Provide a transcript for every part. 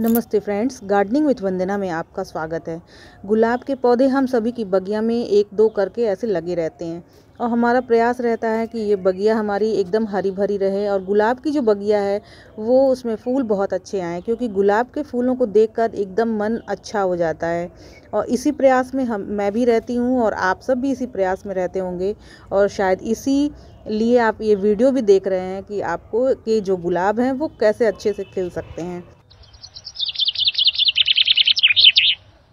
नमस्ते friends gardening with वंदना में आपका स्वागत है गुलाब के पौधे हम सभी की बगिया में एक दो करके ऐसे लगे रहते हैं और हमारा प्रयास रहता है कि ये बगिया हमारी एकदम हरी भरी रहे और गुलाब की जो बगिया है वो उसमें फूल बहुत अच्छे आएँ क्योंकि गुलाब के फूलों को देख एकदम मन अच्छा हो जाता है और इसी प्रयास में हम मैं भी रहती हूँ और आप सब भी इसी प्रयास में रहते होंगे और शायद इसी लिए आप ये वीडियो भी देख रहे हैं कि आपको के जो गुलाब हैं वो कैसे अच्छे से खिल सकते हैं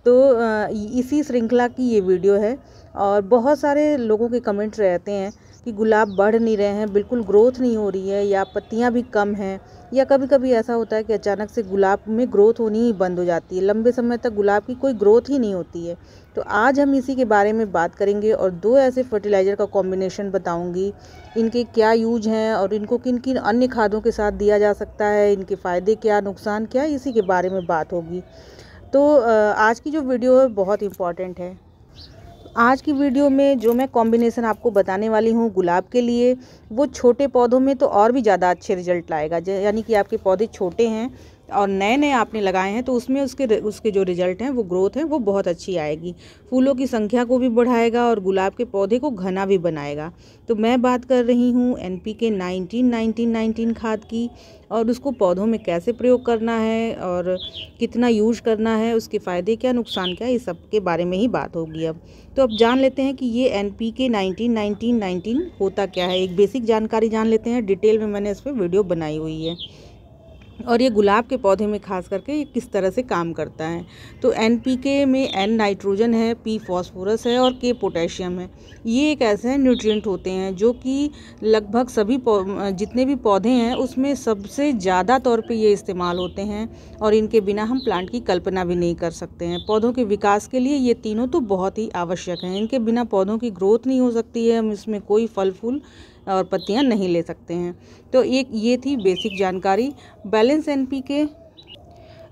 तो इसी श्रृंखला की ये वीडियो है और बहुत सारे लोगों के कमेंट्स रहते हैं कि गुलाब बढ़ नहीं रहे हैं बिल्कुल ग्रोथ नहीं हो रही है या पत्तियाँ भी कम हैं या कभी कभी ऐसा होता है कि अचानक से गुलाब में ग्रोथ होनी ही बंद हो जाती है लंबे समय तक गुलाब की कोई ग्रोथ ही नहीं होती है तो आज हम इसी के बारे में बात करेंगे और दो ऐसे फर्टिलाइज़र का कॉम्बिनेशन बताऊंगी इनके क्या यूज हैं और इनको किन किन अन्य खादों के साथ दिया जा सकता है इनके फ़ायदे क्या नुकसान क्या इसी के बारे में बात होगी तो आज की जो वीडियो है बहुत इम्पॉर्टेंट है आज की वीडियो में जो मैं कॉम्बिनेसन आपको बताने वाली हूँ गुलाब के लिए वो छोटे पौधों में तो और भी ज़्यादा अच्छे रिजल्ट लाएगा यानी कि आपके पौधे छोटे हैं और नए नए आपने लगाए हैं तो उसमें उसके उसके जो रिजल्ट हैं वो ग्रोथ है वो बहुत अच्छी आएगी फूलों की संख्या को भी बढ़ाएगा और गुलाब के पौधे को घना भी बनाएगा तो मैं बात कर रही हूँ N P K nineteen nineteen nineteen खाद की और उसको पौधों में कैसे प्रयोग करना है और कितना यूज करना है उसके फ़ायदे क्या नुकसान क्या ये सब के बारे में ही बात होगी अब तो अब जान लेते हैं कि ये N P K nineteen nineteen nineteen होता क्या है एक बेसिक जानकारी जान लेते हैं डिटेल में मैंने इस पर वीडियो बनाई हुई है और ये गुलाब के पौधे में खास करके ये किस तरह से काम करता है तो एन पी के में एन नाइट्रोजन है पी फॉस्फोरस है और के पोटेशियम है ये एक ऐसे न्यूट्रिएंट होते हैं जो कि लगभग सभी जितने भी पौधे हैं उसमें सबसे ज़्यादा तौर पे ये इस्तेमाल होते हैं और इनके बिना हम प्लांट की कल्पना भी नहीं कर सकते हैं पौधों के विकास के लिए ये तीनों तो बहुत ही आवश्यक हैं इनके बिना पौधों की ग्रोथ नहीं हो सकती है हम इसमें कोई फल फूल और पत्तियाँ नहीं ले सकते हैं तो एक ये थी बेसिक जानकारी बैलेंस एन पी के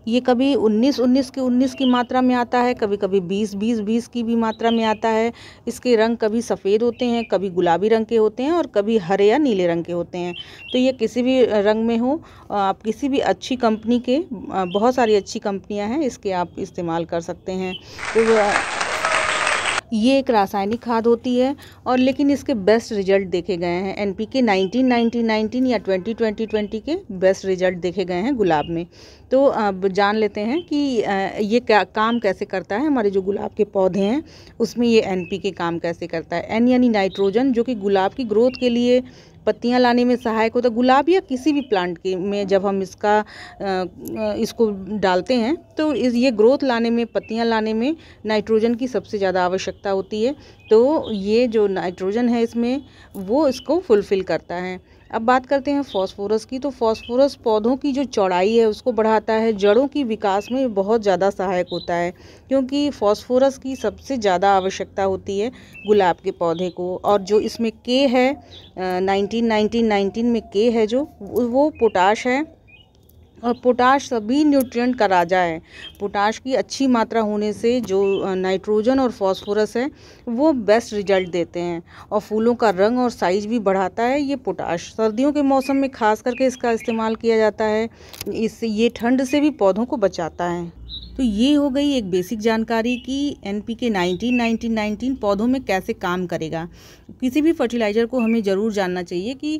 ये कभी 19 19 के 19 की मात्रा में आता है कभी कभी 20 20 20 की भी मात्रा में आता है इसके रंग कभी सफ़ेद होते हैं कभी गुलाबी रंग के होते हैं और कभी हरे या नीले रंग के होते हैं तो ये किसी भी रंग में हो आप किसी भी अच्छी कंपनी के बहुत सारी अच्छी कंपनियां हैं इसके आप इस्तेमाल कर सकते हैं तो ये एक रासायनिक खाद होती है और लेकिन इसके बेस्ट रिजल्ट देखे गए हैं N P K nineteen nineteen nineteen या ट्वेंटी ट्वेंटी ट्वेंटी के बेस्ट रिजल्ट देखे गए हैं गुलाब में तो अब जान लेते हैं कि ये काम कैसे करता है हमारे जो गुलाब के पौधे हैं उसमें ये एन पी के काम कैसे करता है एन यानी नाइट्रोजन जो कि गुलाब की ग्रोथ के लिए पत्तियां लाने में सहायक होता तो है गुलाब या किसी भी प्लांट के में जब हम इसका इसको डालते हैं तो इस ये ग्रोथ लाने में पत्तियां लाने में नाइट्रोजन की सबसे ज़्यादा आवश्यकता होती है तो ये जो नाइट्रोजन है इसमें वो इसको फुलफ़िल करता है अब बात करते हैं फॉस्फोरस की तो फॉस्फोरस पौधों की जो चौड़ाई है उसको बढ़ाता है जड़ों की विकास में बहुत ज़्यादा सहायक होता है क्योंकि फॉस्फोरस की सबसे ज़्यादा आवश्यकता होती है गुलाब के पौधे को और जो इसमें के है नाइनटीन नाइनटीन में के है जो वो पोटाश है और पोटाश सभी न्यूट्रिएंट का राजा है पोटाश की अच्छी मात्रा होने से जो नाइट्रोजन और फास्फोरस है वो बेस्ट रिजल्ट देते हैं और फूलों का रंग और साइज भी बढ़ाता है ये पोटाश सर्दियों के मौसम में खास करके इसका इस्तेमाल किया जाता है इससे ये ठंड से भी पौधों को बचाता है तो ये हो गई एक बेसिक जानकारी कि N P K nineteen nineteen nineteen पौधों में कैसे काम करेगा किसी भी फर्टिलाइज़र को हमें ज़रूर जानना चाहिए कि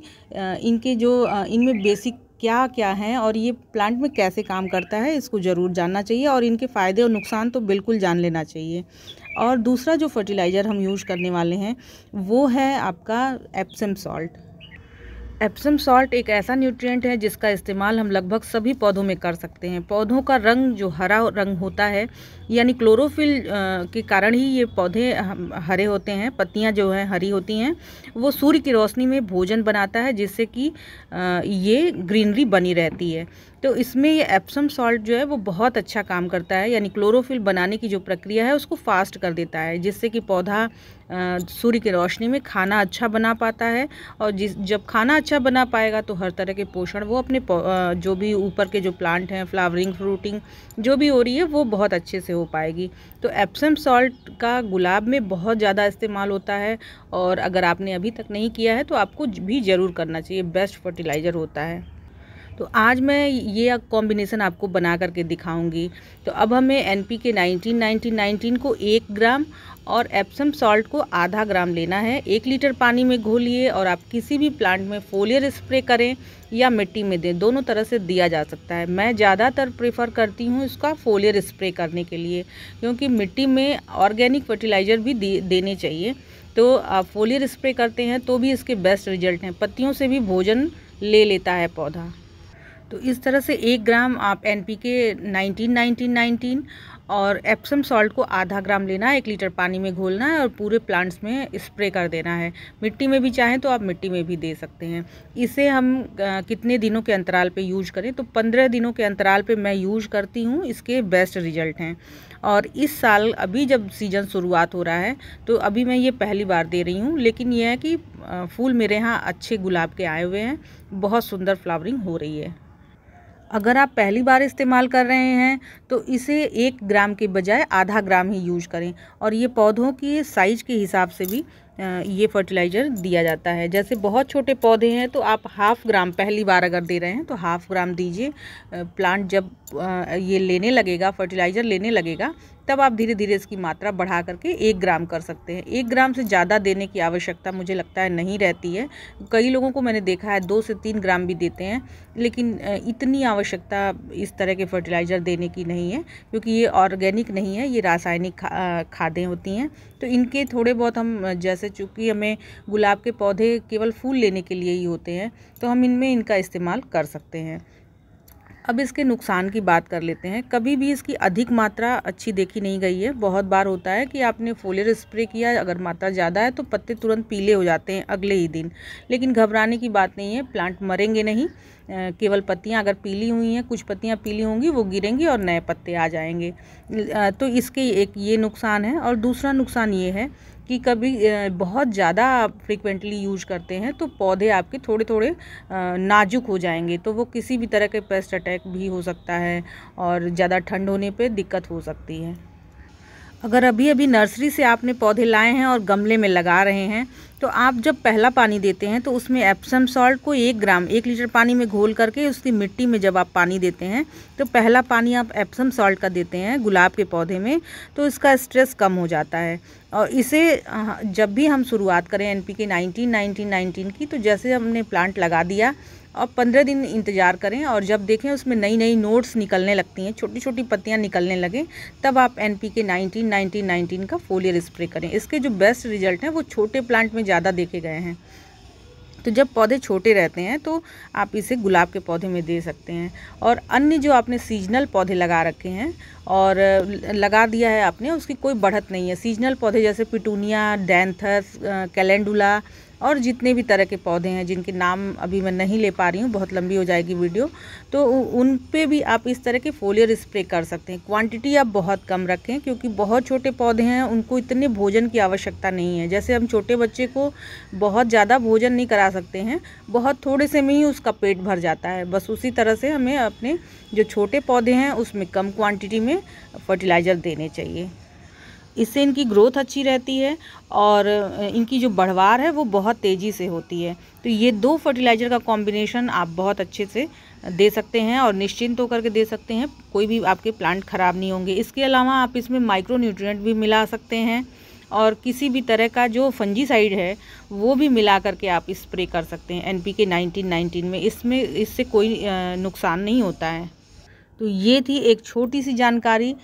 इनके जो इनमें बेसिक क्या क्या हैं और ये प्लांट में कैसे काम करता है इसको ज़रूर जानना चाहिए और इनके फ़ायदे और नुकसान तो बिल्कुल जान लेना चाहिए और दूसरा जो फर्टिलाइज़र हम यूज़ करने वाले हैं वो है आपका एप्सम सॉल्ट एप्सम सॉल्ट एक ऐसा न्यूट्रिएंट है जिसका इस्तेमाल हम लगभग सभी पौधों में कर सकते हैं पौधों का रंग जो हरा रंग होता है यानी क्लोरोफिल के कारण ही ये पौधे हरे होते हैं पत्तियाँ जो हैं हरी होती हैं वो सूर्य की रोशनी में भोजन बनाता है जिससे कि ये ग्रीनरी बनी रहती है तो इसमें ये एप्सम सॉल्ट जो है वो बहुत अच्छा काम करता है यानी क्लोरोफिल बनाने की जो प्रक्रिया है उसको फास्ट कर देता है जिससे कि पौधा सूर्य की रोशनी में खाना अच्छा बना पाता है और जिस जब खाना अच्छा बना पाएगा तो हर तरह के पोषण वो अपने जो भी ऊपर के जो प्लांट हैं फ्लावरिंग फ्रूटिंग जो भी हो रही है वो बहुत अच्छे से से हो पाएगी तो एप्सम सॉल्ट का गुलाब में बहुत ज़्यादा इस्तेमाल होता है और अगर आपने अभी तक नहीं किया है तो आपको भी ज़रूर करना चाहिए बेस्ट फर्टिलाइज़र होता है तो आज मैं ये कॉम्बिनेसन आपको बना करके दिखाऊंगी तो अब हमें N P K nineteen nineteen nineteen को एक ग्राम और एप्सम सॉल्ट को आधा ग्राम लेना है एक लीटर पानी में घोलिए और आप किसी भी प्लांट में फोलियर स्प्रे करें या मिट्टी में दें दोनों तरह से दिया जा सकता है मैं ज़्यादातर प्रेफर करती हूँ इसका फोलियर स्प्रे करने के लिए क्योंकि मिट्टी में ऑर्गेनिक फर्टिलाइज़र भी दे, देने चाहिए तो आप फोलियर स्प्रे करते हैं तो भी इसके बेस्ट रिजल्ट हैं पत्तियों से भी भोजन ले लेता है पौधा तो इस तरह से एक ग्राम आप N P K nineteen nineteen nineteen और एप्सम सॉल्ट को आधा ग्राम लेना है एक लीटर पानी में घोलना है और पूरे प्लांट्स में स्प्रे कर देना है मिट्टी में भी चाहें तो आप मिट्टी में भी दे सकते हैं इसे हम कितने दिनों के अंतराल पे यूज करें तो पंद्रह दिनों के अंतराल पे मैं यूज करती हूँ इसके बेस्ट रिजल्ट हैं और इस साल अभी जब सीजन शुरुआत हो रहा है तो अभी मैं ये पहली बार दे रही हूँ लेकिन यह है कि फूल मेरे यहाँ अच्छे गुलाब के आए हुए हैं बहुत सुंदर फ्लावरिंग हो रही है अगर आप पहली बार इस्तेमाल कर रहे हैं तो इसे एक ग्राम के बजाय आधा ग्राम ही यूज करें और ये पौधों की साइज़ के हिसाब से भी ये फर्टिलाइज़र दिया जाता है जैसे बहुत छोटे पौधे हैं तो आप हाफ़ ग्राम पहली बार अगर दे रहे हैं तो हाफ़ ग्राम दीजिए प्लांट जब ये लेने लगेगा फर्टिलाइज़र लेने लगेगा तब आप धीरे धीरे इसकी मात्रा बढ़ा करके एक ग्राम कर सकते हैं एक ग्राम से ज़्यादा देने की आवश्यकता मुझे लगता है नहीं रहती है कई लोगों को मैंने देखा है दो से तीन ग्राम भी देते हैं लेकिन इतनी आवश्यकता इस तरह के फर्टिलाइज़र देने की नहीं है क्योंकि ये ऑर्गेनिक नहीं है ये रासायनिक खा, खादें होती हैं तो इनके थोड़े बहुत हम जैसे चूँकि हमें गुलाब के पौधे केवल फूल लेने के लिए ही होते हैं तो हम इनमें इनका इस्तेमाल कर सकते हैं अब इसके नुकसान की बात कर लेते हैं कभी भी इसकी अधिक मात्रा अच्छी देखी नहीं गई है बहुत बार होता है कि आपने फोलियर स्प्रे किया अगर मात्रा ज़्यादा है तो पत्ते तुरंत पीले हो जाते हैं अगले ही दिन लेकिन घबराने की बात नहीं है प्लांट मरेंगे नहीं केवल पत्तियां अगर पीली हुई हैं कुछ पत्तियां पीली होंगी वो गिरेंगी और नए पत्ते आ जाएंगे तो इसके एक ये नुकसान है और दूसरा नुकसान ये है कि कभी बहुत ज़्यादा आप फ्रिक्वेंटली यूज करते हैं तो पौधे आपके थोड़े थोड़े नाजुक हो जाएंगे तो वो किसी भी तरह के पेस्ट अटैक भी हो सकता है और ज़्यादा ठंड होने पर दिक्कत हो सकती है अगर अभी अभी नर्सरी से आपने पौधे लाए हैं और गमले में लगा रहे हैं तो आप जब पहला पानी देते हैं तो उसमें एप्सम सॉल्ट को एक ग्राम एक लीटर पानी में घोल करके उसकी मिट्टी में जब आप पानी देते हैं तो पहला पानी आप एप्सम सॉल्ट का देते हैं गुलाब के पौधे में तो इसका स्ट्रेस कम हो जाता है और इसे जब भी हम शुरुआत करें N P K nineteen nineteen nineteen की तो जैसे हमने प्लांट लगा दिया और पंद्रह दिन इंतज़ार करें और जब देखें उसमें नई नई नोट्स निकलने लगती हैं छोटी छोटी पत्तियां निकलने लगें तब आप N P K nineteen nineteen nineteen का फोलियर स्प्रे करें इसके जो बेस्ट रिजल्ट हैं वो छोटे प्लांट में ज़्यादा देखे गए हैं तो जब पौधे छोटे रहते हैं तो आप इसे गुलाब के पौधे में दे सकते हैं और अन्य जो आपने सीजनल पौधे लगा रखे हैं और लगा दिया है आपने उसकी कोई बढ़त नहीं है सीजनल पौधे जैसे पिटूनिया डैंथस कैलेंडुला और जितने भी तरह के पौधे हैं जिनके नाम अभी मैं नहीं ले पा रही हूँ बहुत लंबी हो जाएगी वीडियो तो उन पर भी आप इस तरह के फोलियर स्प्रे कर सकते हैं क्वांटिटी आप बहुत कम रखें क्योंकि बहुत छोटे पौधे हैं उनको इतने भोजन की आवश्यकता नहीं है जैसे हम छोटे बच्चे को बहुत ज़्यादा भोजन नहीं करा सकते हैं बहुत थोड़े से में ही उसका पेट भर जाता है बस उसी तरह से हमें अपने जो छोटे पौधे हैं उसमें कम क्वान्टिटी में फर्टिलाइज़र देने चाहिए इससे इनकी ग्रोथ अच्छी रहती है और इनकी जो बढ़वार है वो बहुत तेज़ी से होती है तो ये दो फर्टिलाइज़र का कॉम्बिनेशन आप बहुत अच्छे से दे सकते हैं और निश्चिंत होकर के दे सकते हैं कोई भी आपके प्लांट ख़राब नहीं होंगे इसके अलावा आप इसमें माइक्रो न्यूट्रियट भी मिला सकते हैं और किसी भी तरह का जो फंजीसाइड है वो भी मिला करके आप स्प्रे कर सकते हैं एन पी के नाइनटीन में इसमें इससे कोई नुकसान नहीं होता है तो ये थी एक छोटी सी जानकारी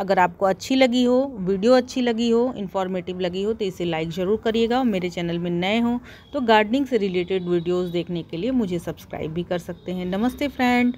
अगर आपको अच्छी लगी हो वीडियो अच्छी लगी हो इन्फॉर्मेटिव लगी हो तो इसे लाइक ज़रूर करिएगा और मेरे चैनल में नए हो तो गार्डनिंग से रिलेटेड वीडियोस देखने के लिए मुझे सब्सक्राइब भी कर सकते हैं नमस्ते फ्रेंड